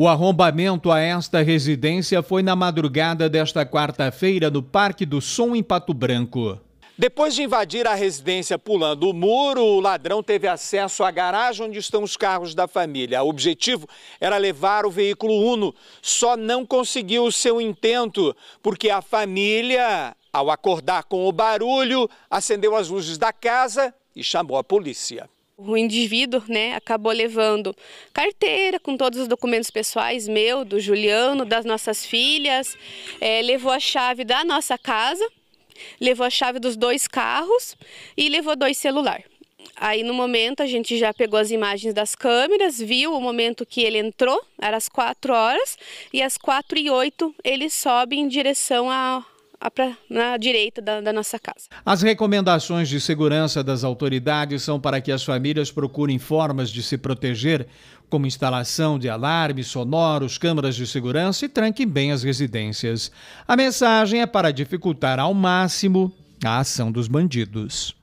O arrombamento a esta residência foi na madrugada desta quarta-feira no Parque do Som, em Pato Branco. Depois de invadir a residência pulando o muro, o ladrão teve acesso à garagem onde estão os carros da família. O objetivo era levar o veículo Uno. Só não conseguiu o seu intento, porque a família, ao acordar com o barulho, acendeu as luzes da casa e chamou a polícia. O indivíduo, né, acabou levando carteira com todos os documentos pessoais, meu, do Juliano, das nossas filhas, é, levou a chave da nossa casa, levou a chave dos dois carros e levou dois celulares. Aí no momento a gente já pegou as imagens das câmeras, viu o momento que ele entrou, era às 4 horas, e às 4 e oito ele sobe em direção a, pra, na direita da, da nossa casa. As recomendações de segurança das autoridades são para que as famílias procurem formas de se proteger, como instalação de alarmes sonoros, câmeras de segurança e tranquem bem as residências. A mensagem é para dificultar ao máximo a ação dos bandidos.